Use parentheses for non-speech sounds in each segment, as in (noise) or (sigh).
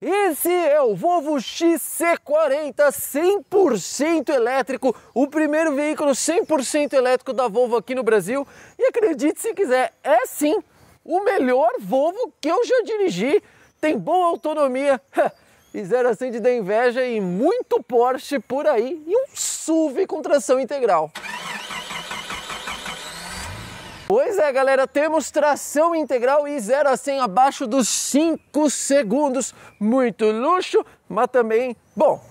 Esse é o Volvo XC40 100% elétrico, o primeiro veículo 100% elétrico da Volvo aqui no Brasil. E acredite se quiser, é sim o melhor Volvo que eu já dirigi. Tem boa autonomia, fizeram assim de dar inveja e muito Porsche por aí e um SUV com tração integral. Pois é, galera, temos tração integral e 0 a 100 abaixo dos 5 segundos. Muito luxo, mas também, bom,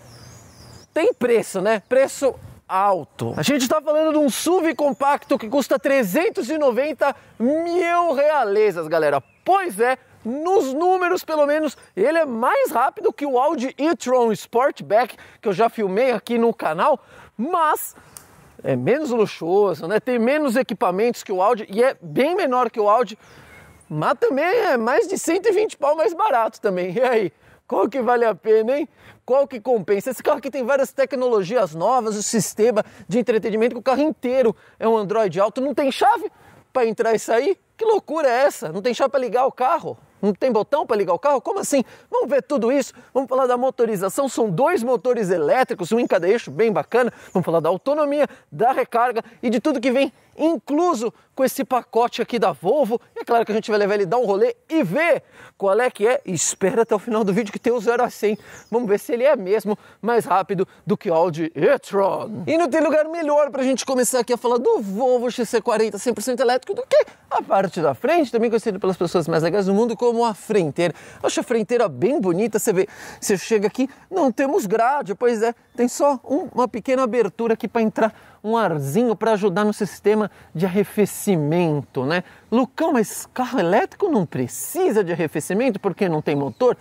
tem preço, né? Preço alto. A gente está falando de um SUV compacto que custa 390 mil realezas, galera. Pois é, nos números pelo menos, ele é mais rápido que o Audi e-tron Sportback que eu já filmei aqui no canal, mas é menos luxuoso, né? Tem menos equipamentos que o Audi e é bem menor que o Audi, mas também é mais de 120 pau mais barato também. E aí, qual que vale a pena, hein? Qual que compensa? Esse carro aqui tem várias tecnologias novas, o sistema de entretenimento, que o carro inteiro é um Android alto, não tem chave para entrar e sair? Que loucura é essa? Não tem chave para ligar o carro? Não tem botão para ligar o carro? Como assim? Vamos ver tudo isso. Vamos falar da motorização. São dois motores elétricos, um em cada eixo, bem bacana. Vamos falar da autonomia, da recarga e de tudo que vem incluso com esse pacote aqui da Volvo. E é claro que a gente vai levar ele dar um rolê e ver qual é que é. E espera até o final do vídeo que tem o 0 a 100. Vamos ver se ele é mesmo mais rápido do que o Audi e-tron. E não tem lugar melhor para a gente começar aqui a falar do Volvo XC40 100% elétrico do que a parte da frente, também conhecida pelas pessoas mais legais do mundo como a frenteira. acho a frenteira bem bonita, você vê, você chega aqui, não temos grade, pois é, tem só uma pequena abertura aqui para entrar um arzinho para ajudar no sistema de arrefecimento, né? Lucão, mas carro elétrico não precisa de arrefecimento porque não tem motor?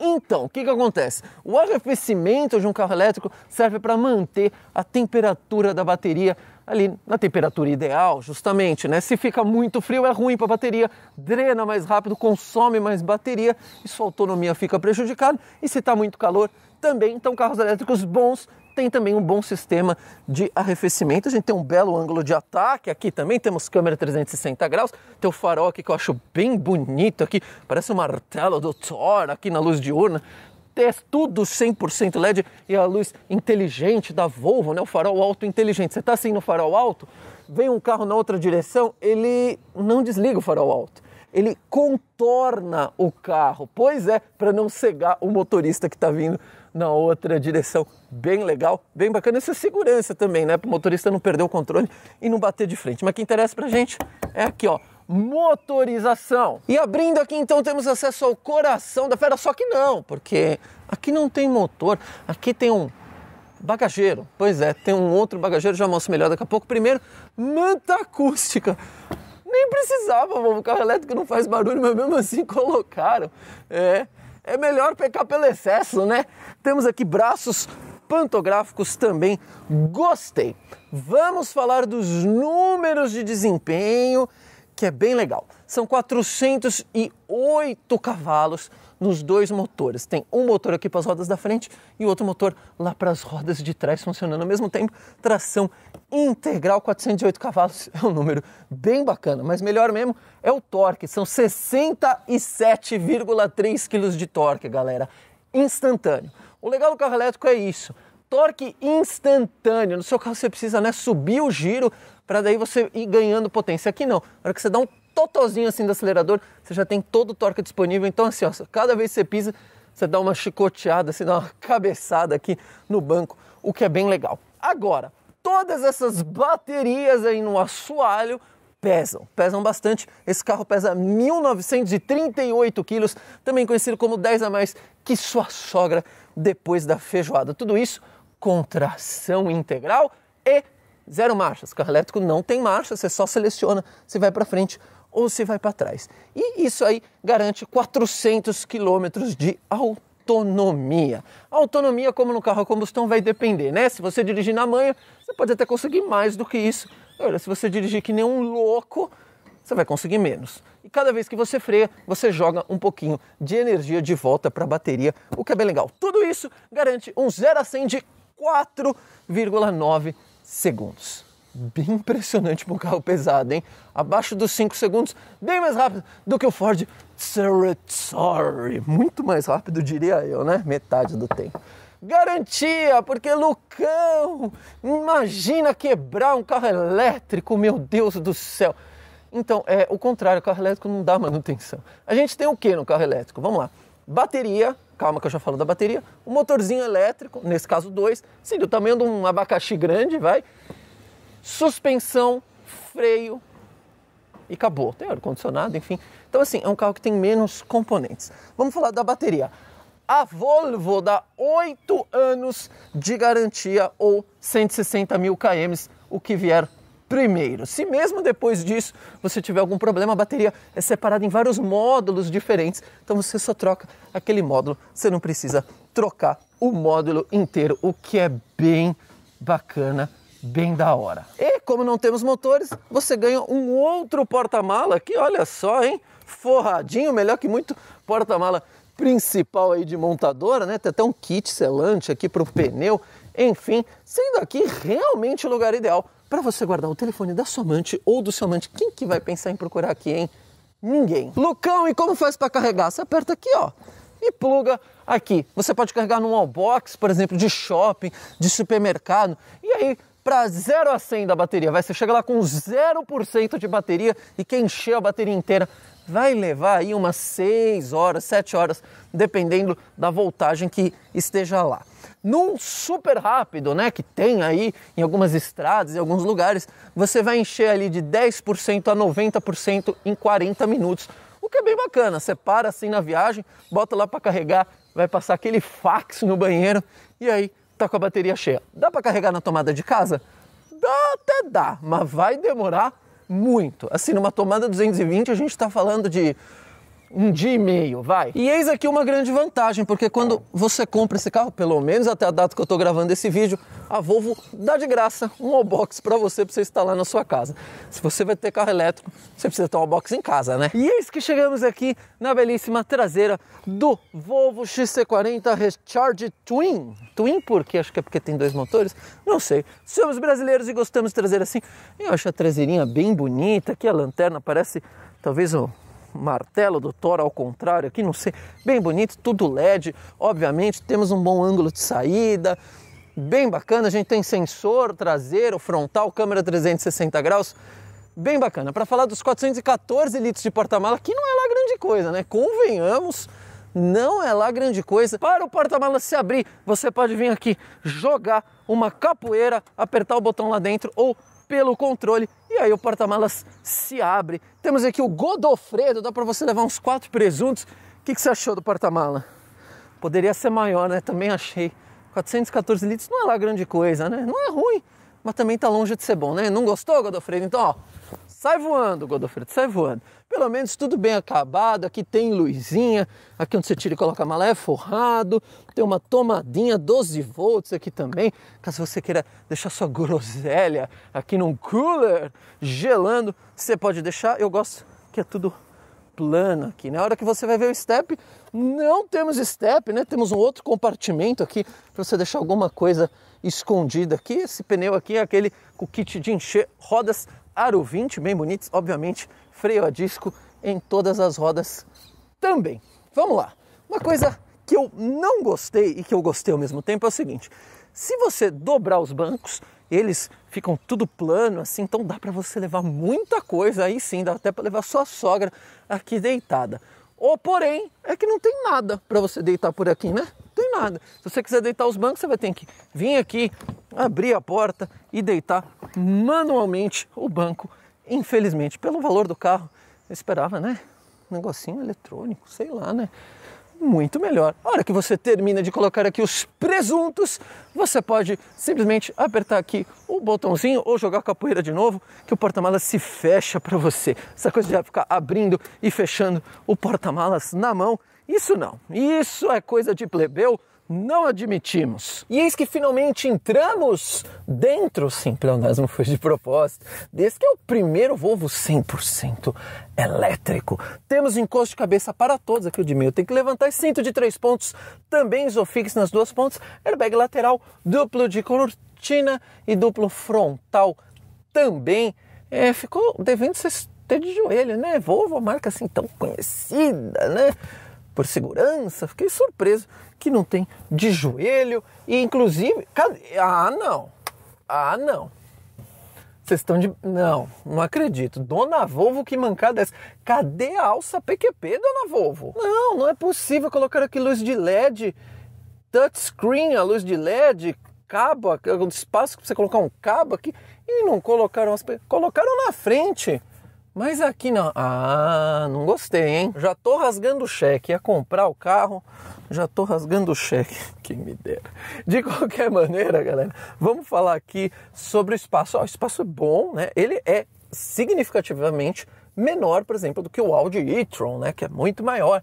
Então, o que, que acontece? O arrefecimento de um carro elétrico serve para manter a temperatura da bateria ali na temperatura ideal, justamente, né? Se fica muito frio é ruim para a bateria, drena mais rápido, consome mais bateria e sua autonomia fica prejudicada. E se está muito calor também, então carros elétricos bons tem também um bom sistema de arrefecimento. A gente tem um belo ângulo de ataque aqui também, temos câmera 360 graus, tem o farol aqui que eu acho bem bonito aqui, parece um martelo do Thor aqui na luz diurna. É tudo 100% LED e a luz inteligente da Volvo, né? o farol alto inteligente. Você está assim no farol alto, vem um carro na outra direção, ele não desliga o farol alto ele contorna o carro. Pois é, para não cegar o motorista que está vindo na outra direção. Bem legal, bem bacana. Essa segurança também, né? Para o motorista não perder o controle e não bater de frente. Mas o que interessa para gente é aqui, ó motorização. E abrindo aqui então temos acesso ao coração da fera, só que não, porque aqui não tem motor, aqui tem um bagageiro. Pois é, tem um outro bagageiro, já mostro melhor daqui a pouco. Primeiro, manta acústica. Nem precisava, o carro elétrico não faz barulho, mas mesmo assim colocaram. É, é melhor pecar pelo excesso, né? Temos aqui braços pantográficos também. Gostei! Vamos falar dos números de desempenho, que é bem legal. São 408 cavalos nos dois motores. Tem um motor aqui para as rodas da frente e outro motor lá para as rodas de trás funcionando ao mesmo tempo. Tração integral 408 cavalos (laughs) é um número bem bacana, mas melhor mesmo é o torque, são 67,3 kg de torque, galera, instantâneo. O legal do carro elétrico é isso, torque instantâneo. No seu carro você precisa né, subir o giro para daí você ir ganhando potência. Aqui não, na hora que você dá um totozinho assim do acelerador, você já tem todo o torque disponível. Então assim, ó, cada vez que você pisa, você dá uma chicoteada, você dá uma (laughs) cabeçada aqui no banco, o que é bem legal. Agora, todas essas baterias aí no assoalho pesam, pesam bastante. Esse carro pesa 1938 quilos, também conhecido como 10 a mais que sua sogra depois da feijoada. Tudo isso com tração integral e zero marchas. Carro elétrico não tem marcha, você só seleciona se vai para frente ou se vai para trás. E isso aí garante 400 quilômetros de autonomia autonomia. A autonomia, como no carro a combustão, vai depender, né? Se você dirigir na manhã, você pode até conseguir mais do que isso. Olha, se você dirigir que nem um louco, você vai conseguir menos. E cada vez que você freia, você joga um pouquinho de energia de volta para a bateria, o que é bem legal. Tudo isso garante um 0 a 100 de 4,9 segundos bem impressionante para um carro pesado, hein? Abaixo dos 5 segundos, bem mais rápido do que o Ford Sorry, muito mais rápido, diria eu, né? Metade do tempo. Garantia, porque Lucão, imagina quebrar um carro elétrico, meu Deus do céu. Então, é o contrário, o carro elétrico não dá manutenção. A gente tem o que no carro elétrico? Vamos lá. Bateria, calma que eu já falo da bateria, O motorzinho elétrico, nesse caso dois, sim, do tamanho de um abacaxi grande, vai, suspensão, freio e acabou. Tem ar-condicionado, enfim. Então, assim, é um carro que tem menos componentes. Vamos falar da bateria. A Volvo dá 8 anos de garantia ou 160 mil km, o que vier primeiro. Se mesmo depois disso você tiver algum problema, a bateria é separada em vários módulos diferentes, então você só troca aquele módulo, você não precisa trocar o módulo inteiro, o que é bem bacana bem da hora. E como não temos motores, você ganha um outro porta-mala aqui, olha só, hein? Forradinho, melhor que muito porta-mala principal aí de montadora, né? Tem até um kit selante aqui para o pneu, enfim, sendo aqui realmente o lugar ideal para você guardar o telefone da sua amante ou do seu amante. Quem que vai pensar em procurar aqui, hein? Ninguém. Lucão, e como faz para carregar? Você aperta aqui, ó, e pluga aqui. Você pode carregar num wallbox, por exemplo, de shopping, de supermercado, e aí para 0 a 100 da bateria. Vai, você chega lá com 0% de bateria e quem encher a bateria inteira vai levar aí umas 6 horas, 7 horas, dependendo da voltagem que esteja lá. Num super rápido, né, que tem aí em algumas estradas, em alguns lugares, você vai encher ali de 10% a 90% em 40 minutos. O que é bem bacana, você para assim na viagem, bota lá para carregar, vai passar aquele fax no banheiro e aí tá com a bateria cheia. Dá para carregar na tomada de casa? Dá, até dá, mas vai demorar muito. Assim, numa tomada 220, a gente está falando de um dia e meio, vai. E eis aqui uma grande vantagem, porque quando você compra esse carro, pelo menos até a data que eu estou gravando esse vídeo, a Volvo dá de graça um all-box para você, para você instalar na sua casa. Se você vai ter carro elétrico, você precisa ter um all-box em casa, né? E eis que chegamos aqui na belíssima traseira do Volvo XC40 Recharge Twin. Twin por quê? Acho que é porque tem dois motores? Não sei. Somos brasileiros e gostamos de traseira assim. Eu acho a traseirinha bem bonita, aqui a lanterna parece talvez o martelo do Thor ao contrário aqui, não sei, bem bonito, tudo LED, obviamente, temos um bom ângulo de saída, bem bacana, a gente tem sensor traseiro, frontal, câmera 360 graus, bem bacana. Para falar dos 414 litros de porta-mala, que não é lá grande coisa, né? Convenhamos, não é lá grande coisa. Para o porta-mala se abrir, você pode vir aqui jogar uma capoeira, apertar o botão lá dentro ou pelo controle e aí o porta-malas se abre. Temos aqui o Godofredo, dá para você levar uns quatro presuntos. O que, que você achou do porta-mala? Poderia ser maior, né? Também achei. 414 litros não é lá grande coisa, né? Não é ruim, mas também tá longe de ser bom, né? Não gostou, Godofredo? Então, ó, Sai voando, Godofredo, sai voando. Pelo menos tudo bem acabado, aqui tem luzinha, aqui onde você tira e coloca a mala é forrado, tem uma tomadinha 12 volts aqui também, caso você queira deixar sua groselha aqui num cooler gelando, você pode deixar. Eu gosto que é tudo plano aqui. Na né? hora que você vai ver o step, não temos step, né? Temos um outro compartimento aqui para você deixar alguma coisa escondida aqui. Esse pneu aqui é aquele com kit de encher rodas aro 20, bem bonitos, obviamente, freio a disco em todas as rodas também. Vamos lá. Uma coisa que eu não gostei e que eu gostei ao mesmo tempo é o seguinte: se você dobrar os bancos, eles ficam tudo plano assim, então dá para você levar muita coisa aí sim, dá até para levar sua sogra aqui deitada. Ou porém, é que não tem nada para você deitar por aqui, né? Não tem nada. Se você quiser deitar os bancos, você vai ter que vir aqui, abrir a porta e deitar manualmente o banco. Infelizmente, pelo valor do carro, eu esperava, né? Um negocinho eletrônico, sei lá, né? Muito melhor. A hora que você termina de colocar aqui os presuntos, você pode simplesmente apertar aqui o botãozinho ou jogar a capoeira de novo, que o porta-malas se fecha para você. Essa coisa de ficar abrindo e fechando o porta-malas na mão, isso não. Isso é coisa de plebeu não admitimos. E eis que finalmente entramos dentro, sim, pleonasmo foi de propósito, desse que é o primeiro Volvo 100% elétrico. Temos encosto de cabeça para todos, aqui o de meio tem que levantar, e cinto de três pontos, também Isofix nas duas pontas, airbag lateral, duplo de cortina e duplo frontal também. É, ficou devendo ser de joelho, né? Volvo, marca assim tão conhecida, né? por segurança. Fiquei surpreso que não tem de joelho. E inclusive. Cadê? Ah, não! Ah, não! Vocês estão de. Não, não acredito. Dona Volvo, que mancada é essa? Cadê a alça PQP, Dona Volvo? Não, não é possível colocar aqui luz de LED, touchscreen, a luz de LED, cabo, espaço para você colocar um cabo aqui. E não colocaram as. Colocaram na frente. Mas aqui não. Ah, não gostei, hein? Já tô rasgando o cheque. Ia comprar o carro, já tô rasgando o cheque. (laughs) Quem me dera. De qualquer maneira, galera, vamos falar aqui sobre o espaço. Ó, o espaço é bom, né? Ele é significativamente menor, por exemplo, do que o Audi e-tron, né? Que é muito maior.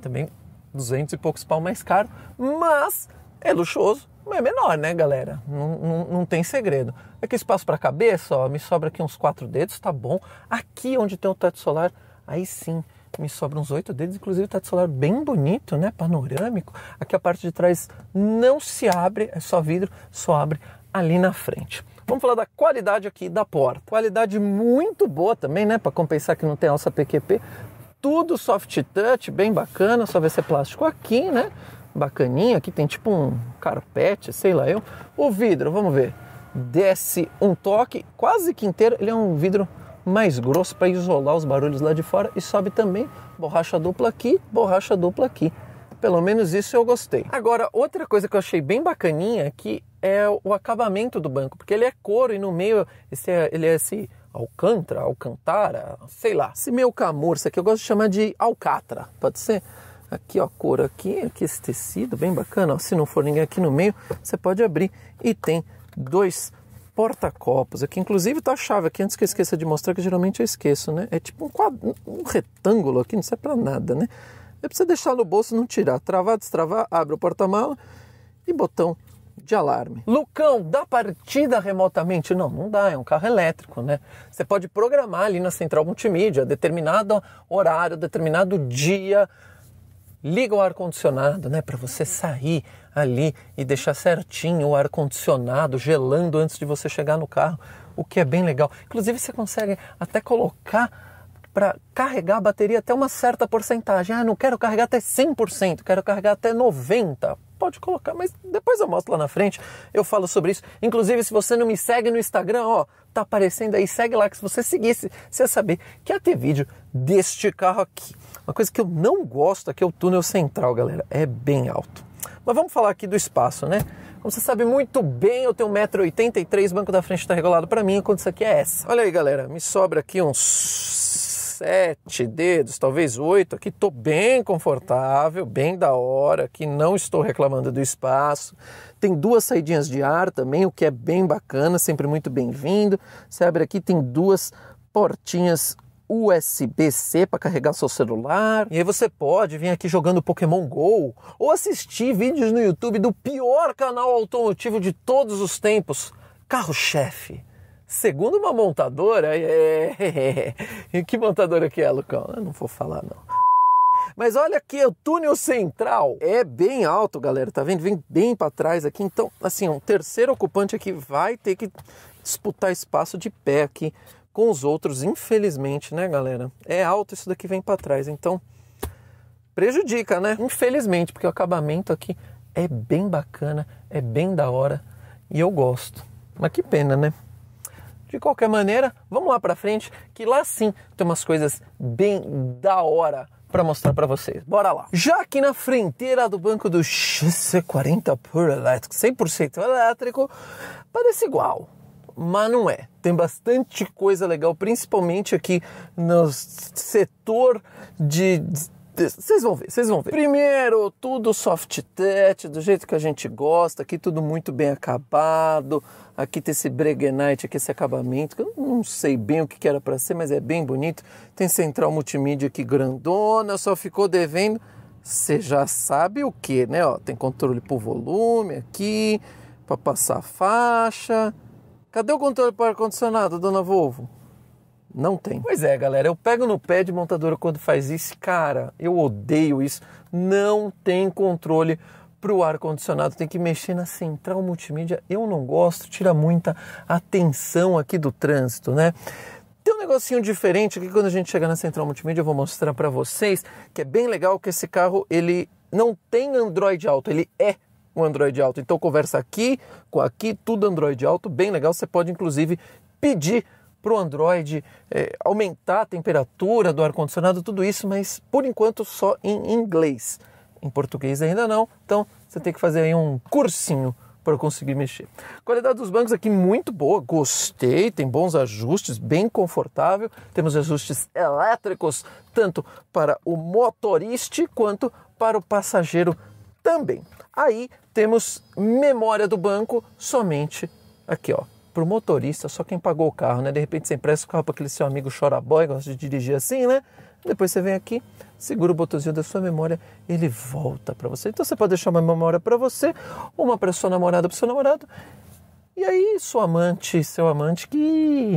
também 200 e poucos pau mais caro. Mas é luxuoso é menor, né, galera? Não, não, não tem segredo. Aqui espaço para a cabeça, ó, me sobra aqui uns quatro dedos, tá bom. Aqui onde tem o teto solar, aí sim me sobra uns oito dedos, inclusive o teto solar bem bonito, né? Panorâmico. Aqui a parte de trás não se abre, é só vidro, só abre ali na frente. Vamos falar da qualidade aqui da porta. Qualidade muito boa também, né? Para compensar que não tem alça PQP. Tudo soft touch, bem bacana, só vai ser é plástico aqui, né? bacaninha, aqui tem tipo um carpete, sei lá eu. O vidro, vamos ver, desce um toque quase que inteiro, ele é um vidro mais grosso para isolar os barulhos lá de fora e sobe também borracha dupla aqui, borracha dupla aqui. Pelo menos isso eu gostei. Agora, outra coisa que eu achei bem bacaninha aqui é o acabamento do banco, porque ele é couro e no meio esse é, ele é esse alcântara, alcantara, sei lá, esse meu camurça que eu gosto de chamar de alcatra, pode ser? aqui ó, cor aqui, aqui esse tecido bem bacana, ó. se não for ninguém aqui no meio, você pode abrir e tem dois porta-copos aqui, inclusive tá a chave aqui, antes que eu esqueça de mostrar, que geralmente eu esqueço, né, é tipo um, quadro, um retângulo aqui, não serve para nada, né, é pra você deixar no bolso não tirar, travar, destravar, abre o porta-mala e botão de alarme. Lucão, dá partida remotamente? Não, não dá, é um carro elétrico, né? Você pode programar ali na central multimídia, determinado horário, determinado dia, liga o ar-condicionado, né, para você sair ali e deixar certinho o ar-condicionado gelando antes de você chegar no carro, o que é bem legal. Inclusive, você consegue até colocar para carregar a bateria até uma certa porcentagem. Ah, não quero carregar até 100%, quero carregar até 90%. Pode colocar, mas depois eu mostro lá na frente, eu falo sobre isso. Inclusive, se você não me segue no Instagram, ó, tá aparecendo aí, segue lá, que se você seguisse, você ia saber que ia ter vídeo deste carro aqui. Uma coisa que eu não gosto aqui é, é o túnel central, galera. É bem alto. Mas vamos falar aqui do espaço, né? Como você sabe muito bem, eu tenho 1,83m, banco da frente está regulado para mim, enquanto isso aqui é essa. Olha aí, galera, me sobra aqui uns sete dedos, talvez oito aqui. Tô bem confortável, bem da hora aqui, não estou reclamando do espaço. Tem duas saidinhas de ar também, o que é bem bacana, sempre muito bem-vindo. Você abre aqui, tem duas portinhas USB-C para carregar seu celular. E aí você pode vir aqui jogando Pokémon Go ou assistir vídeos no YouTube do pior canal automotivo de todos os tempos, Carro-Chefe. Segundo uma montadora, é... (laughs) e que montadora que é, Lucão? Eu não vou falar não. Mas olha aqui, o túnel central é bem alto, galera, tá vendo? Vem bem para trás aqui, então, assim, um terceiro ocupante aqui vai ter que disputar espaço de pé aqui com os outros, infelizmente, né, galera? É alto isso daqui vem para trás, então prejudica, né? Infelizmente, porque o acabamento aqui é bem bacana, é bem da hora e eu gosto. Mas que pena, né? De qualquer maneira, vamos lá para frente, que lá sim tem umas coisas bem da hora para mostrar para vocês. Bora lá. Já aqui na fronteira do banco do XC40 Pure Electric, 100% elétrico, parece igual mas não é. Tem bastante coisa legal, principalmente aqui no setor de vocês vão ver, vocês vão ver. Primeiro, tudo soft touch, do jeito que a gente gosta, aqui tudo muito bem acabado. Aqui tem esse breguenite, aqui esse acabamento, que eu não sei bem o que era para ser, mas é bem bonito. Tem central multimídia aqui grandona, só ficou devendo. Você já sabe o que, né? Ó, tem controle por volume aqui, para passar faixa. Cadê o controle para ar-condicionado, dona Volvo? Não tem. Pois é, galera, eu pego no pé de montadora quando faz isso. Cara, eu odeio isso. Não tem controle para o ar-condicionado, tem que mexer na central multimídia. Eu não gosto, tira muita atenção aqui do trânsito, né? Tem um negocinho diferente aqui quando a gente chega na central multimídia, eu vou mostrar para vocês, que é bem legal que esse carro ele não tem Android Auto, ele é o Android Auto. Então conversa aqui com aqui, tudo Android Auto, bem legal. Você pode inclusive pedir para o Android é, aumentar a temperatura do ar-condicionado, tudo isso, mas por enquanto só em inglês. Em português ainda não, então você tem que fazer aí um cursinho para conseguir mexer. qualidade dos bancos aqui muito boa, gostei, tem bons ajustes, bem confortável. Temos ajustes elétricos tanto para o motorista quanto para o passageiro também. Aí temos memória do banco somente aqui, ó, para o motorista, só quem pagou o carro, né? De repente você empresta o carro para aquele seu amigo chora-boy, gosta de dirigir assim, né? Depois você vem aqui, segura o botãozinho da sua memória, ele volta para você. Então você pode deixar uma memória para você, uma para sua namorada, para seu namorado, e aí sua amante, seu amante que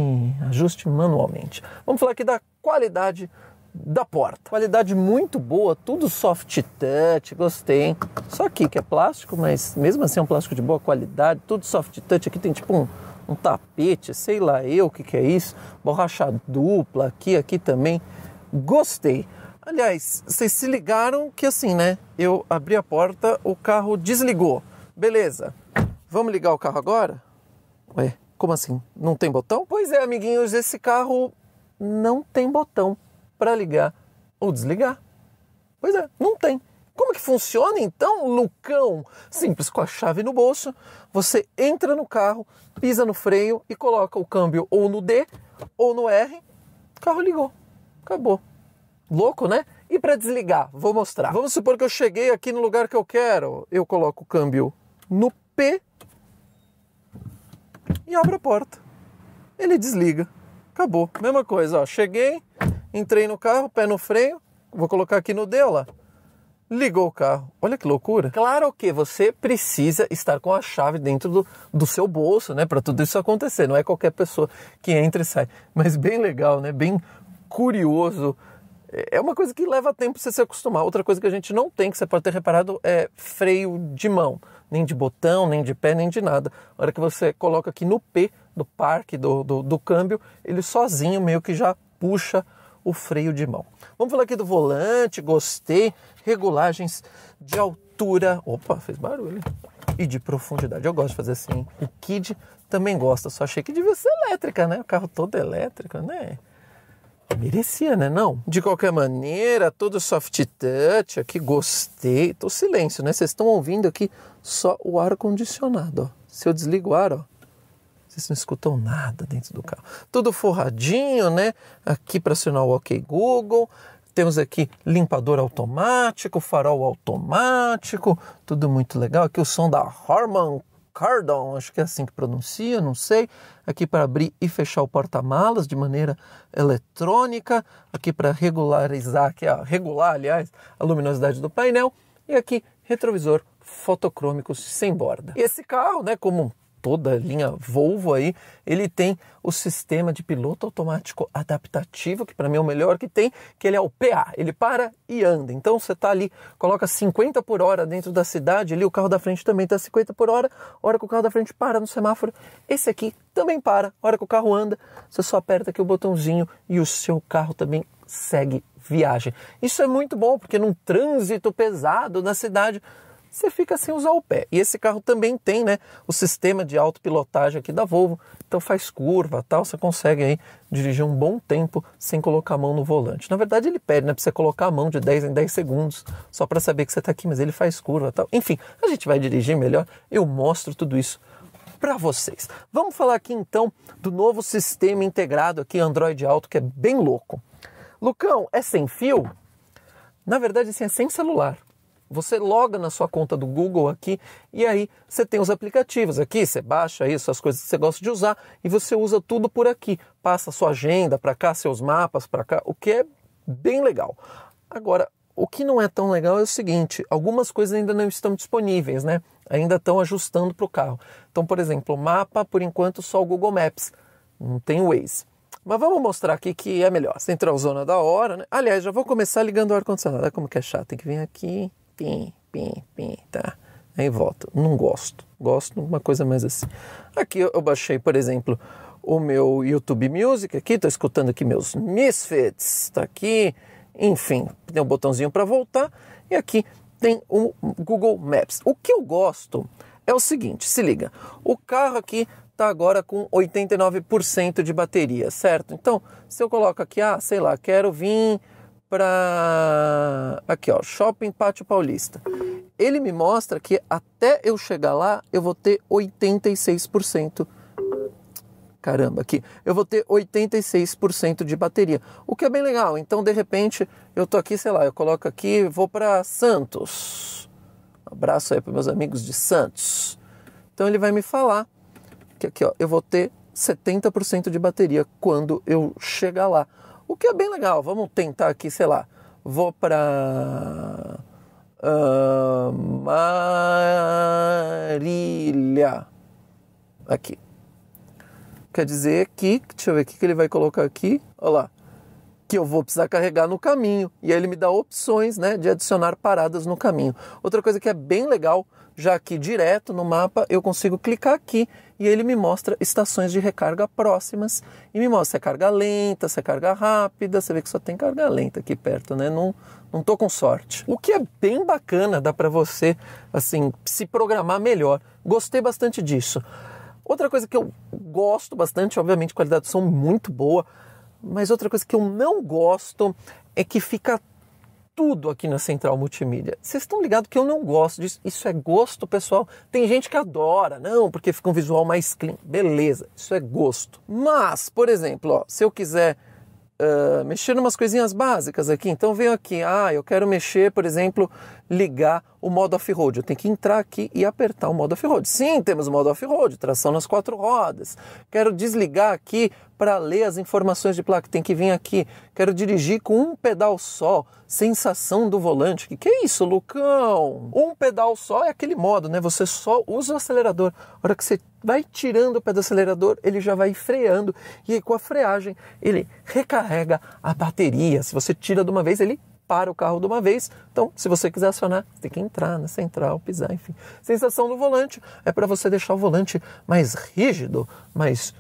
ajuste manualmente. Vamos falar aqui da qualidade da porta. Qualidade muito boa, tudo soft touch, gostei, Só aqui que é plástico, mas mesmo assim é um plástico de boa qualidade, tudo soft touch. Aqui tem tipo um, um tapete, sei lá eu o que, que é isso, borracha dupla aqui, aqui também. Gostei. Aliás, vocês se ligaram que assim, né? Eu abri a porta, o carro desligou. Beleza. Vamos ligar o carro agora? Ué, como assim? Não tem botão? Pois é, amiguinhos, esse carro não tem botão para ligar ou desligar. Pois é, não tem. Como é que funciona então, Lucão? Simples, com a chave no bolso, você entra no carro, pisa no freio e coloca o câmbio ou no D ou no R, carro ligou. Acabou. Louco, né? E para desligar, vou mostrar. Vamos supor que eu cheguei aqui no lugar que eu quero. Eu coloco o câmbio no P e abro a porta. Ele desliga. Acabou. Mesma coisa, ó. Cheguei, entrei no carro, pé no freio, vou colocar aqui no dela. Ligou o carro. Olha que loucura. Claro que você precisa estar com a chave dentro do, do seu bolso, né? Para tudo isso acontecer. Não é qualquer pessoa que entra e sai. Mas bem legal, né? Bem curioso. É uma coisa que leva tempo você se acostumar. Outra coisa que a gente não tem, que você pode ter reparado, é freio de mão. Nem de botão, nem de pé, nem de nada. A hora que você coloca aqui no P, do parque, do, do, do câmbio, ele sozinho meio que já puxa o freio de mão. Vamos falar aqui do volante, gostei, regulagens de altura. Opa, fez barulho. E de profundidade. Eu gosto de fazer assim. O Kid também gosta, só achei que devia ser elétrica, né? O carro todo elétrico, né? Merecia, né? Não. De qualquer maneira, todo soft touch aqui, gostei. Tô silêncio, né? Vocês estão ouvindo aqui só o ar-condicionado, ó. Se eu desligo o ar, ó, vocês não escutam nada dentro do carro. Tudo forradinho, né? Aqui para acionar o OK Google. Temos aqui limpador automático, farol automático, tudo muito legal. Aqui o som da Harman Kardon, acho que é assim que pronuncia, não sei. Aqui para abrir e fechar o porta-malas de maneira eletrônica. Aqui para regularizar, aqui, ó, é regular, aliás, a luminosidade do painel. E aqui retrovisor fotocrômico sem borda. E esse carro, né, como toda a linha Volvo aí, ele tem o sistema de piloto automático adaptativo, que para mim é o melhor que tem, que ele é o PA, ele para e anda. Então você está ali, coloca 50 por hora dentro da cidade, ali o carro da frente também está 50 por hora, hora que o carro da frente para no semáforo, esse aqui também para, hora que o carro anda, você só aperta aqui o botãozinho e o seu carro também segue viagem. Isso é muito bom porque num trânsito pesado na cidade você fica sem usar o pé. E esse carro também tem né, o sistema de autopilotagem aqui da Volvo, então faz curva tal, você consegue aí dirigir um bom tempo sem colocar a mão no volante. Na verdade ele pede né, para você colocar a mão de 10 em 10 segundos, só para saber que você está aqui, mas ele faz curva tal. Enfim, a gente vai dirigir melhor, eu mostro tudo isso para vocês. Vamos falar aqui então do novo sistema integrado aqui Android Auto que é bem louco. Lucão, é sem fio? Na verdade, assim, é sem celular. Você loga na sua conta do Google aqui e aí você tem os aplicativos aqui, você baixa isso, as coisas que você gosta de usar e você usa tudo por aqui. Passa sua agenda para cá, seus mapas para cá, o que é bem legal. Agora, o que não é tão legal é o seguinte: algumas coisas ainda não estão disponíveis, né? Ainda estão ajustando para o carro. Então, por exemplo, mapa, por enquanto, só o Google Maps, não tem o Waze. Mas vamos mostrar aqui que é melhor. Central Zona da hora, né? Aliás, já vou começar ligando o ar-condicionado. Olha como que é chato, tem que vir aqui pim, pim, pim, tá? Aí volta. Não gosto. Gosto de uma coisa mais assim. Aqui eu baixei, por exemplo, o meu YouTube Music aqui, tô escutando aqui meus Misfits, tá aqui. Enfim, tem um botãozinho para voltar e aqui tem o Google Maps. O que eu gosto é o seguinte, se liga. O carro aqui tá agora com 89% de bateria, certo? Então, se eu coloco aqui, ah, sei lá, quero vir para aqui, ó, Shopping Pátio Paulista. Ele me mostra que até eu chegar lá, eu vou ter 86% caramba, aqui, eu vou ter 86% de bateria, o que é bem legal. Então, de repente, eu tô aqui, sei lá, eu coloco aqui, vou para Santos. Um abraço aí para meus amigos de Santos. Então, ele vai me falar que aqui, ó, eu vou ter 70% de bateria quando eu chegar lá. O que é bem legal. Vamos tentar aqui, sei lá. Vou para uh, ah, Marília. Aqui. Quer dizer que, deixa eu ver o que ele vai colocar aqui. Olha lá. Que eu vou precisar carregar no caminho. E aí ele me dá opções né, de adicionar paradas no caminho. Outra coisa que é bem legal já que direto no mapa eu consigo clicar aqui e ele me mostra estações de recarga próximas e me mostra se é carga lenta, se é carga rápida. Você vê que só tem carga lenta aqui perto, né? Não, não tô com sorte. O que é bem bacana, dá para você assim se programar melhor. Gostei bastante disso. Outra coisa que eu gosto bastante, obviamente, qualidade de som muito boa, mas outra coisa que eu não gosto é que fica tudo aqui na Central Multimídia. Vocês estão ligados que eu não gosto disso. Isso é gosto, pessoal. Tem gente que adora, não, porque fica um visual mais clean. Beleza, isso é gosto. Mas, por exemplo, ó, se eu quiser uh, mexer em umas coisinhas básicas aqui, então venho aqui, ah, eu quero mexer, por exemplo, ligar o modo off-road. Eu tenho que entrar aqui e apertar o modo off-road. Sim, temos o modo off-road, tração nas quatro rodas. Quero desligar aqui para ler as informações de placa. Tem que vir aqui. Quero dirigir com um pedal só. Sensação do volante. Que que é isso, Lucão? Um pedal só é aquele modo, né? Você só usa o acelerador. A hora que você vai tirando o pé do acelerador, ele já vai freando. E com a freagem, ele recarrega a bateria. Se você tira de uma vez, ele para o carro de uma vez. Então, se você quiser acionar, tem que entrar na central, pisar, enfim. Sensação do volante é para você deixar o volante mais rígido, mais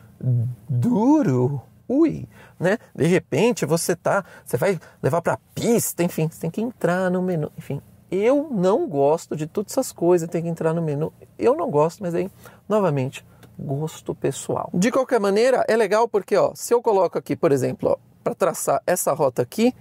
duro. Ui, né? De repente você tá, você vai levar para pista, enfim, você tem que entrar no menu, enfim. Eu não gosto de todas essas coisas, tem que entrar no menu. Eu não gosto, mas aí, novamente, gosto pessoal. De qualquer maneira, é legal porque, ó, se eu coloco aqui, por exemplo, para traçar essa rota aqui,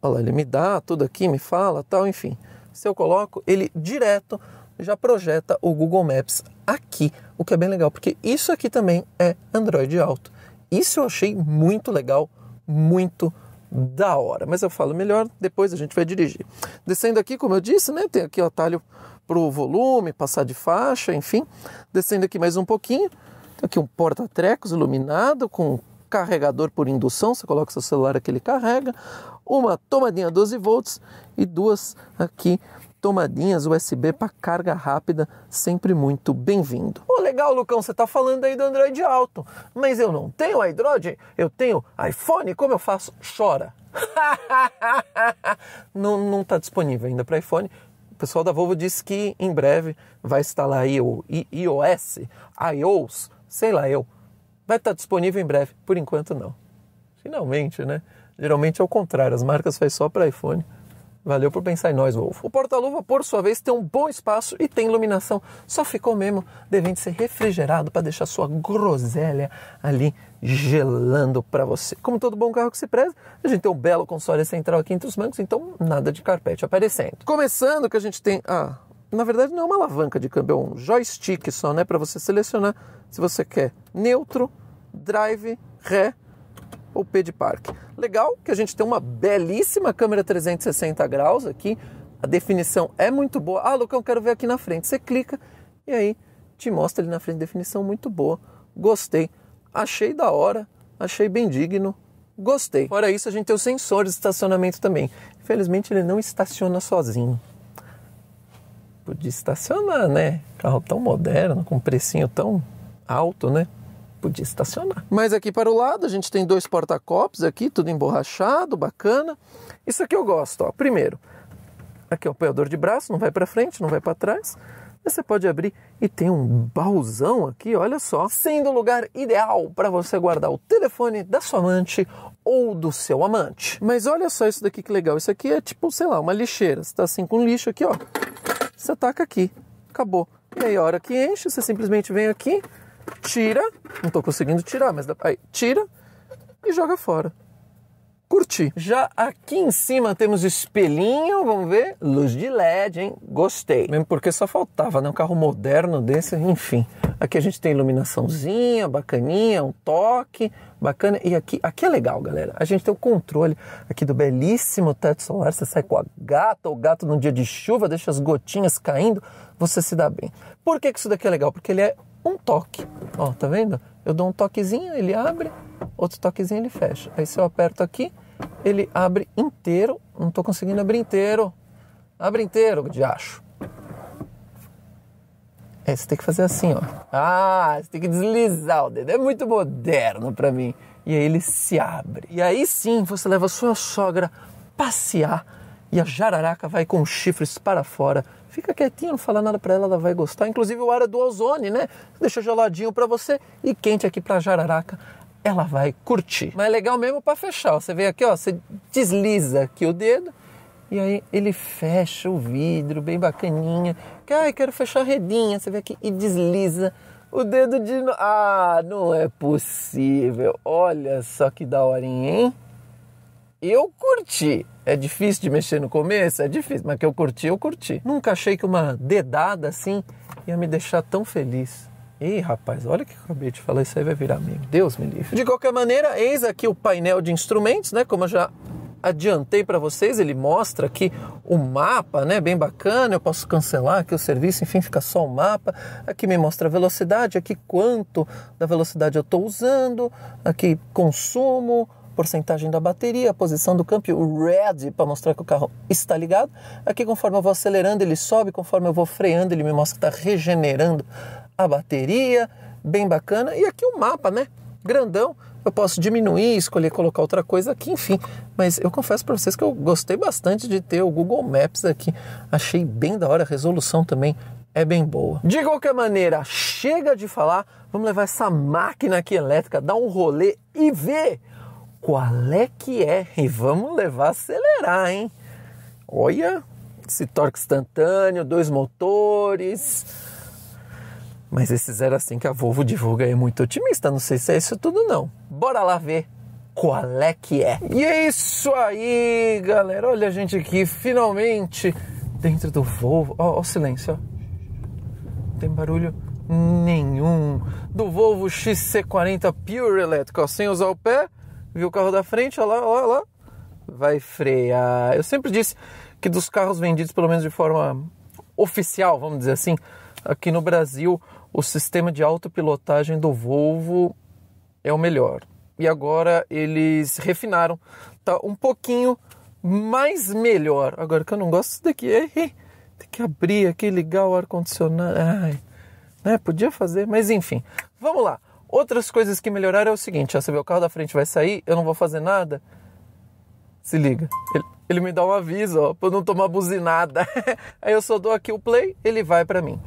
Olha lá, ele me dá tudo aqui, me fala, tal, enfim. Se eu coloco, ele direto já projeta o Google Maps aqui, o que é bem legal, porque isso aqui também é Android Auto. Isso eu achei muito legal, muito da hora. Mas eu falo melhor, depois a gente vai dirigir. Descendo aqui, como eu disse, né, tem aqui o atalho para o volume, passar de faixa, enfim. Descendo aqui mais um pouquinho, tem aqui um porta-trecos iluminado com carregador por indução, você coloca seu celular que ele carrega uma tomadinha 12 volts e duas aqui tomadinhas USB para carga rápida, sempre muito bem-vindo. Oh, legal, Lucão, você está falando aí do Android Alto, mas eu não tenho Android, eu tenho iPhone, como eu faço? Chora! (laughs) não está disponível ainda para iPhone. O pessoal da Volvo disse que em breve vai instalar aí o iOS, iOS, sei lá eu. Vai estar tá disponível em breve, por enquanto não. Finalmente, né? Geralmente é o contrário, as marcas fazem só para iPhone. Valeu por pensar em nós, Wolf. O porta-luva, por sua vez, tem um bom espaço e tem iluminação. Só ficou mesmo devendo ser refrigerado para deixar sua groselha ali gelando para você. Como todo bom carro que se preza, a gente tem um belo console central aqui entre os bancos, então nada de carpete aparecendo. Começando que a gente tem a ah, na verdade não é uma alavanca de câmbio, é um joystick só, né, para você selecionar se você quer neutro, drive, ré ou P de parque. Legal que a gente tem uma belíssima câmera 360 graus aqui, a definição é muito boa. Ah, Lucão, quero ver aqui na frente. Você clica e aí te mostra ali na frente, definição muito boa. Gostei, achei da hora, achei bem digno, gostei. Fora isso, a gente tem o sensor de estacionamento também. Infelizmente, ele não estaciona sozinho. Podia estacionar, né? Carro tão moderno, com precinho tão alto, né? podia estacionar. Mas aqui para o lado a gente tem dois porta-copos aqui, tudo emborrachado, bacana. Isso aqui eu gosto, ó. Primeiro, aqui é o apoiador de braço, não vai para frente, não vai para trás. Você pode abrir e tem um baúzão aqui, olha só, sendo o lugar ideal para você guardar o telefone da sua amante ou do seu amante. Mas olha só isso daqui que legal, isso aqui é tipo, sei lá, uma lixeira. Você tá assim com lixo aqui, ó. Você taca aqui, acabou. E aí a hora que enche, você simplesmente vem aqui, tira, não estou conseguindo tirar, mas aí, tira e joga fora. Curti. Já aqui em cima temos espelhinho, vamos ver, luz de LED, hein? Gostei. Mesmo porque só faltava, né? Um carro moderno desse, enfim. Aqui a gente tem iluminaçãozinha, bacaninha, um toque, bacana. E aqui, aqui é legal, galera. A gente tem o controle aqui do belíssimo teto solar. Você sai com a gata, o gato num dia de chuva, deixa as gotinhas caindo, você se dá bem. Por que, que isso daqui é legal? Porque ele é um toque. Ó, tá vendo? Eu dou um toquezinho, ele abre, outro toquezinho ele fecha. Aí se eu aperto aqui, ele abre inteiro. Não estou conseguindo abrir inteiro. Abre inteiro, de acho. É, você tem que fazer assim, ó. Ah, você tem que deslizar o dedo. É muito moderno para mim. E aí ele se abre. E aí sim, você leva sua sogra passear e a jararaca vai com chifres para fora Fica quietinho, não fala nada para ela, ela vai gostar. Inclusive o é do ozone, né? Deixa geladinho para você e quente aqui para jararaca. Ela vai curtir. Mas é legal mesmo para fechar. Você vem aqui, ó, você desliza aqui o dedo e aí ele fecha o vidro, bem bacaninha. Ai, quero fechar a redinha. Você vem aqui e desliza o dedo de. Ah, não é possível. Olha só que daorinha, hein? eu curti. É difícil de mexer no começo, é difícil, mas que eu curti, eu curti. Nunca achei que uma dedada assim ia me deixar tão feliz. Ih, rapaz, olha que eu acabei de falar, isso aí vai virar meme. Deus me livre. De qualquer maneira, eis aqui o painel de instrumentos, né? Como eu já adiantei para vocês, ele mostra aqui o mapa, né? Bem bacana. Eu posso cancelar aqui o serviço, enfim, fica só o mapa. Aqui me mostra a velocidade, aqui quanto da velocidade eu estou usando, aqui consumo, porcentagem da bateria, a posição do câmbio, o red para mostrar que o carro está ligado. Aqui conforme eu vou acelerando ele sobe, conforme eu vou freando ele me mostra que está regenerando a bateria, bem bacana. E aqui o mapa, né? Grandão, eu posso diminuir, escolher colocar outra coisa aqui, enfim. Mas eu confesso para vocês que eu gostei bastante de ter o Google Maps aqui. Achei bem da hora, a resolução também é bem boa. De qualquer maneira, chega de falar, vamos levar essa máquina aqui elétrica, dar um rolê e ver qual é que é? E vamos levar a acelerar, hein? Olha, esse torque instantâneo, dois motores. Mas esse 0 assim que a Volvo divulga é muito otimista, não sei se é isso tudo não. Bora lá ver qual é que é. E é isso aí, galera. Olha a gente aqui, finalmente, dentro do Volvo. Ó, oh, oh, silêncio, oh. Tem barulho nenhum. Do Volvo XC40 Pure elétrico sem usar o pé viu o carro da frente, olha lá, olha lá, vai frear. Eu sempre disse que dos carros vendidos, pelo menos de forma oficial, vamos dizer assim, aqui no Brasil, o sistema de autopilotagem do Volvo é o melhor. E agora eles refinaram, tá um pouquinho mais melhor. Agora que eu não gosto daqui, é, é, tem que abrir aqui, ligar o ar condicionado. Ai, né? Podia fazer, mas enfim. Vamos lá. Outras coisas que melhoraram é o seguinte: você vê meu carro da frente vai sair, eu não vou fazer nada. Se liga, ele, ele me dá um aviso, ó, pra eu não tomar buzinada. (laughs) Aí eu só dou aqui o play, ele vai para mim.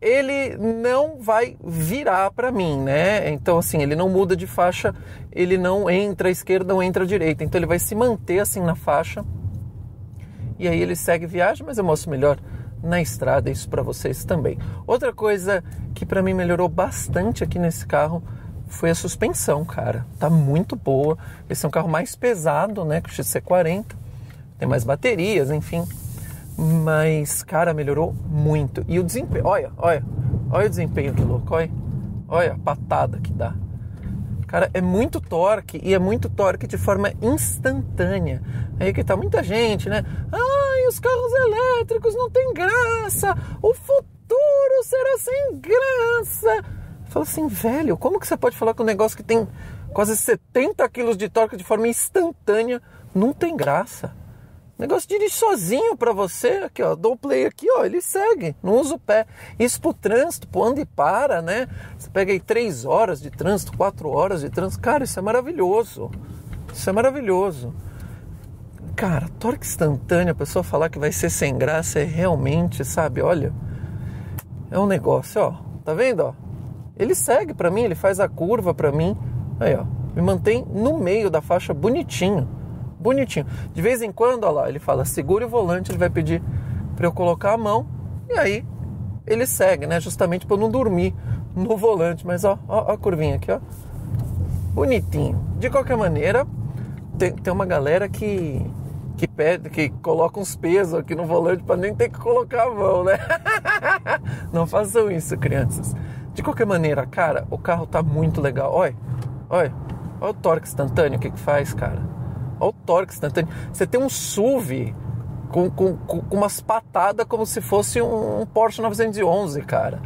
Ele não vai virar para mim, né? Então, assim, ele não muda de faixa, ele não entra à esquerda, não entra à direita. Então, ele vai se manter assim na faixa. E aí ele segue viagem, mas eu mostro melhor na estrada, isso para vocês também. Outra coisa que para mim melhorou bastante aqui nesse carro foi a suspensão, cara. Tá muito boa. Esse é um carro mais pesado, né, que o XC40. Tem mais baterias, enfim. Mas, cara, melhorou muito. E o desempenho, olha, olha. Olha o desempenho que louco, olha. Olha a patada que dá. Cara, é muito torque e é muito torque de forma instantânea. Aí que tá muita gente, né? Ah, os carros elétricos não têm graça, o futuro será sem graça. Fala assim, velho, como que você pode falar que um negócio que tem quase 70 quilos de torque de forma instantânea não tem graça? O negócio dirige sozinho para você, aqui ó, dou play aqui ó, ele segue, não usa o pé. Isso pro trânsito, pro anda e para, né? Você pega aí três horas de trânsito, quatro horas de trânsito, cara, isso é maravilhoso. Isso é maravilhoso. Cara, torque instantânea, a pessoa falar que vai ser sem graça é realmente, sabe? Olha, é um negócio, ó. Tá vendo, ó? Ele segue para mim, ele faz a curva para mim. Aí, ó. Me mantém no meio da faixa bonitinho. Bonitinho. De vez em quando, ó lá, ele fala: segura o volante", ele vai pedir para eu colocar a mão. E aí ele segue, né? Justamente para não dormir no volante, mas ó, ó, ó a curvinha aqui, ó. Bonitinho. De qualquer maneira, tem, tem uma galera que que pede, que coloca uns pesos aqui no volante para nem ter que colocar a mão, né? (laughs) Não façam isso, crianças. De qualquer maneira, cara, o carro tá muito legal. Olha, olha, olha o torque instantâneo, o que que faz, cara? Olha o torque instantâneo. Você tem um SUV com, com, com umas patadas como se fosse um, um Porsche 911, cara.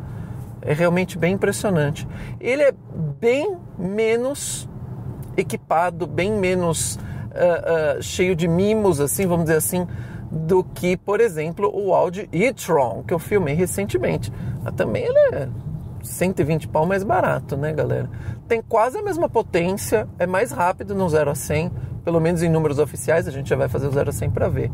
É realmente bem impressionante. Ele é bem menos equipado, bem menos uh, cheio de mimos, assim, vamos dizer assim, do que, por exemplo, o Audi e-tron, que eu filmei recentemente. Mas também ele é 120 pau mais barato, né, galera? Tem quase a mesma potência, é mais rápido no 0 a 100, pelo menos em números oficiais, a gente já vai fazer o 0 a 100 para ver.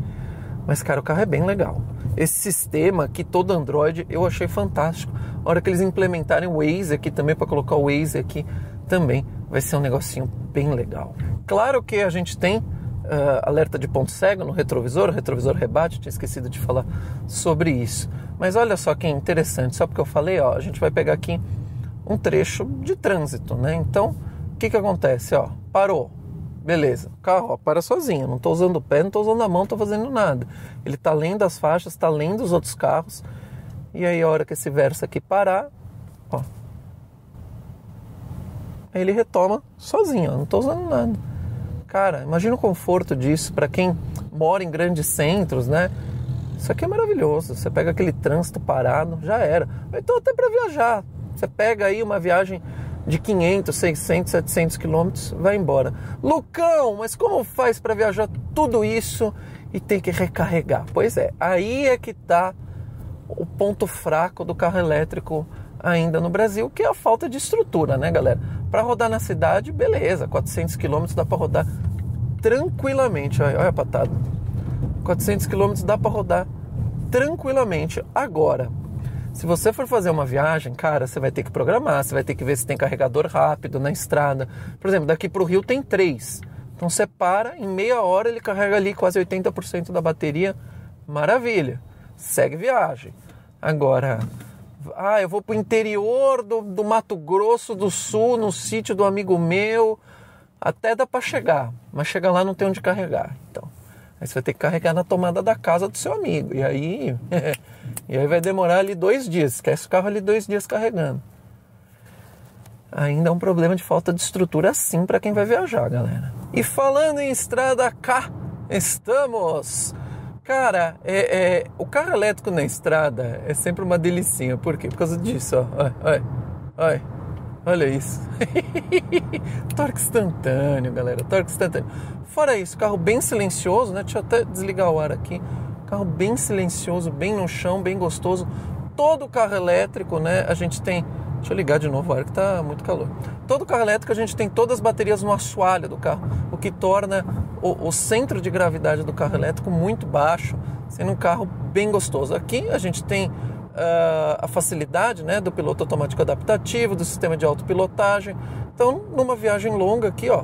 Mas, cara, o carro é bem legal. Esse sistema que todo Android eu achei fantástico. A hora que eles implementarem o Waze aqui também, para colocar o Waze aqui também, vai ser um negocinho bem legal. Claro que a gente tem uh, alerta de ponto cego no retrovisor, o retrovisor rebate, tinha esquecido de falar sobre isso. Mas olha só que interessante, só porque eu falei, ó, a gente vai pegar aqui um trecho de trânsito, né? Então, o que que acontece, ó? Parou. Beleza, o carro ó, para sozinho, não estou usando o pé, não estou usando a mão, não estou fazendo nada. Ele está lendo as faixas, está lendo os outros carros, e aí a hora que esse verso aqui parar, ó, ele retoma sozinho, ó, não estou usando nada. Cara, imagina o conforto disso para quem mora em grandes centros, né? Isso aqui é maravilhoso. Você pega aquele trânsito parado, já era. Então até para viajar, você pega aí uma viagem de 500, 600, 700 quilômetros, vai embora. Lucão, mas como faz para viajar tudo isso e tem que recarregar? Pois é, aí é que está o ponto fraco do carro elétrico ainda no Brasil, que é a falta de estrutura, né, galera? Para rodar na cidade, beleza, 400 km dá para rodar tranquilamente. Olha, olha a patada. 400 km dá para rodar tranquilamente. Agora, se você for fazer uma viagem, cara, você vai ter que programar, você vai ter que ver se tem carregador rápido na estrada. Por exemplo, daqui pro Rio tem três. Então você para, em meia hora ele carrega ali quase 80% da bateria. Maravilha. Segue viagem. Agora, ah, eu vou para o interior do, do Mato Grosso do Sul, no sítio do amigo meu. Até dá para chegar, mas chega lá não tem onde carregar. Então, aí você vai ter que carregar na tomada da casa do seu amigo. E aí, (laughs) e aí vai demorar ali dois dias. Esquece o carro ali dois dias carregando. Ainda é um problema de falta de estrutura sim para quem vai viajar, galera. E falando em estrada cá, estamos Cara, é, é, o carro elétrico na estrada é sempre uma delicinha. Por quê? Por causa disso, ó. Olha, olha, olha, olha isso. (laughs) torque instantâneo, galera. Torque instantâneo. Fora isso, carro bem silencioso, né? Deixa eu até desligar o ar aqui. Carro bem silencioso, bem no chão, bem gostoso todo carro elétrico, né, a gente tem. Deixa eu ligar de novo o ar que está muito calor. Todo carro elétrico a gente tem todas as baterias no assoalho do carro, o que torna o, o centro de gravidade do carro elétrico muito baixo, sendo um carro bem gostoso. Aqui a gente tem Uh, a facilidade né, do piloto automático adaptativo, do sistema de autopilotagem. Então, numa viagem longa aqui, ó,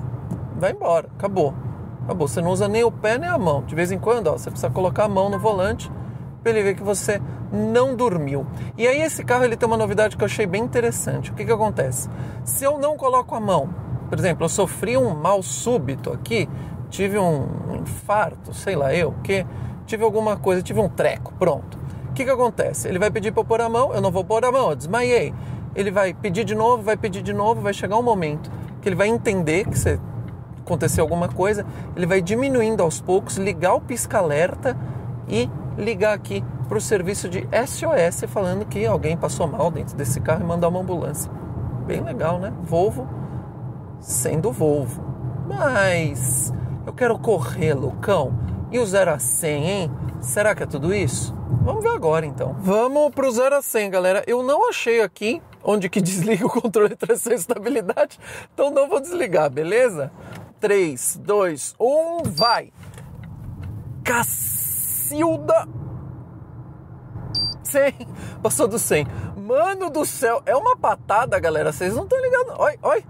vai embora, acabou. Acabou, você não usa nem o pé nem a mão. De vez em quando, ó, você precisa colocar a mão no volante para ele ver que você não dormiu. E aí esse carro ele tem uma novidade que eu achei bem interessante. O que, que acontece? Se eu não coloco a mão, por exemplo, eu sofri um mal súbito aqui, tive um infarto, sei lá eu, que tive alguma coisa, tive um treco, pronto. O que, que acontece? Ele vai pedir para eu pôr a mão, eu não vou pôr a mão, eu desmaiei. Ele vai pedir de novo, vai pedir de novo, vai chegar um momento que ele vai entender que você aconteceu alguma coisa, ele vai diminuindo aos poucos, ligar o pisca-alerta e ligar aqui para o serviço de SOS falando que alguém passou mal dentro desse carro e mandar uma ambulância. Bem legal, né? Volvo sendo Volvo. Mas eu quero correr, Lucão, e o 0 a 100, hein? Será que é tudo isso? Vamos ver agora então. Vamos para 0 a 100, galera. Eu não achei aqui onde que (laughs) desliga o controle de tração e estabilidade, então não vou desligar, beleza? 3, 2, 1, vai! Cacete! Cacilda. 100, passou do 100. Mano do céu, é uma patada, galera. Vocês não estão ligados. Oi, oi.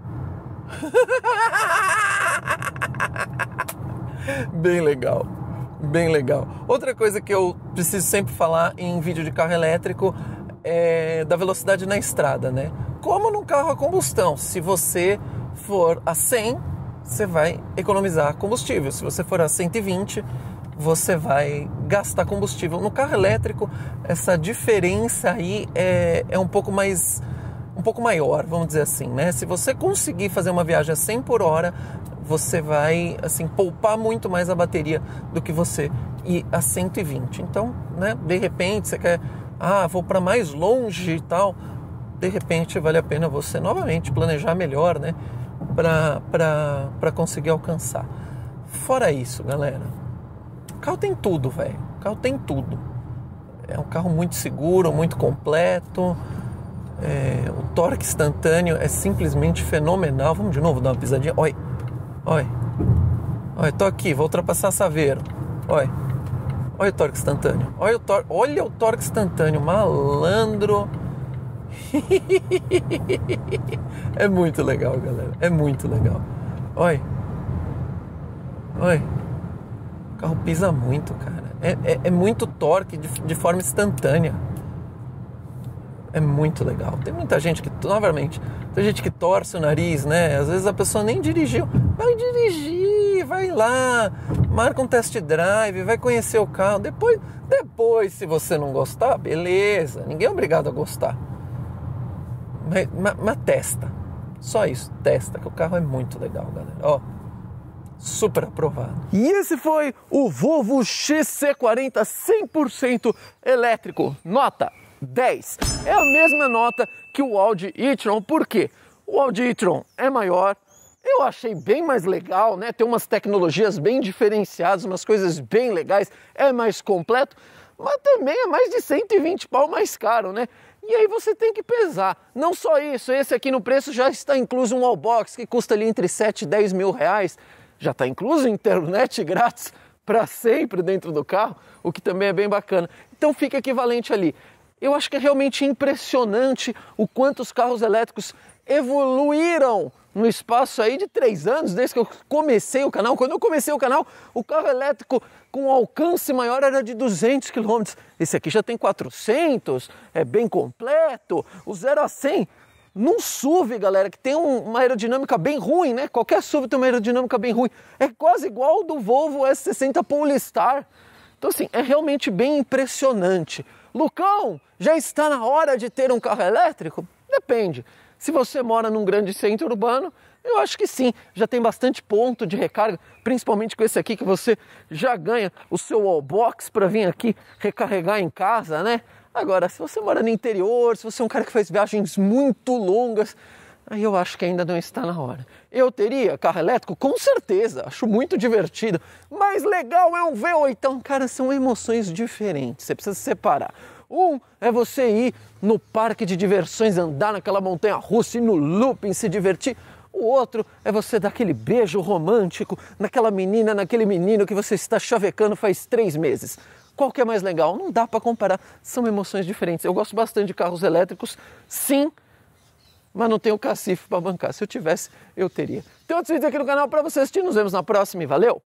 (laughs) Bem legal. Bem legal. Outra coisa que eu preciso sempre falar em vídeo de carro elétrico é da velocidade na estrada, né? Como num carro a combustão, se você for a 100, você vai economizar combustível. Se você for a 120, você vai gastar combustível. No carro elétrico, essa diferença aí é, é um pouco mais um pouco maior, vamos dizer assim, né? Se você conseguir fazer uma viagem a 100 por hora, você vai assim poupar muito mais a bateria do que você ir a 120. Então, né, de repente você quer, ah, vou para mais longe e tal, de repente vale a pena você novamente planejar melhor, né, para para conseguir alcançar. Fora isso, galera, o carro tem tudo, velho. O carro tem tudo. É um carro muito seguro, muito completo. É, o torque instantâneo é simplesmente fenomenal. Vamos de novo dar uma pisadinha. Oi, oi, oi, tô aqui, vou ultrapassar Saveiro. Oi, olha o torque instantâneo. Olha o, tor olha o torque instantâneo, malandro. (laughs) é muito legal, galera. É muito legal. Oi, oi. O carro pisa muito, cara. É, é, é muito torque de, de, forma instantânea. É muito legal. Tem muita gente que, novamente, tem gente que torce o nariz, né? Às vezes a pessoa nem dirigiu. Vai dirigir, vai lá, marca um test drive, vai conhecer o carro. Depois, depois se você não gostar, beleza. Ninguém é obrigado a gostar. Mas, mas, mas testa. Só isso, testa, que o carro é muito legal, galera. Ó super aprovado. E esse foi o Volvo XC40 100% elétrico, nota 10. É a mesma nota que o Audi e-tron, por quê? O Audi e-tron é maior, eu achei bem mais legal, né? Tem umas tecnologias bem diferenciadas, umas coisas bem legais, é mais completo, mas também é mais de 120 pau mais caro, né? E aí você tem que pesar. Não só isso, esse aqui no preço já está incluso um wallbox que custa ali entre 7 e 10 mil reais já está incluso internet (laughs) grátis para sempre dentro do carro, o que também é bem bacana. Então fica equivalente ali. Eu acho que é realmente impressionante o quanto os carros elétricos evoluíram no espaço aí de três anos, desde que eu comecei o canal. Quando eu comecei o canal, o carro elétrico com alcance maior era de 200 km. Esse aqui já tem 400, é bem completo. O 0 a 100 num SUV, galera, que tem um, uma aerodinâmica bem ruim, né? Qualquer SUV tem uma aerodinâmica bem ruim. É quase igual ao do Volvo S60 Polestar. Então, assim, é realmente bem impressionante. Lucão, já está na hora de ter um carro elétrico? Depende. Se você mora num grande centro urbano, eu acho que sim, já tem bastante ponto de recarga, principalmente com esse aqui que você já ganha o seu wallbox para vir aqui recarregar em casa, né? Agora, se você mora no interior, se você é um cara que faz viagens muito longas, aí eu acho que ainda não está na hora. Eu teria carro elétrico? Com certeza, acho muito divertido. Mas legal é um V8. Então, cara, são emoções diferentes, você precisa separar. Um é você ir no parque de diversões, andar naquela montanha russa e no looping se divertir. O outro é você dar aquele beijo romântico naquela menina, naquele menino que você está chavecando faz três meses. Qual que é mais legal? Não dá para comparar, são emoções diferentes. Eu gosto bastante de carros elétricos, sim, mas não tenho cacife para bancar. Se eu tivesse, eu teria. Tem outros vídeos aqui no canal para você assistir. Nos vemos na próxima e valeu!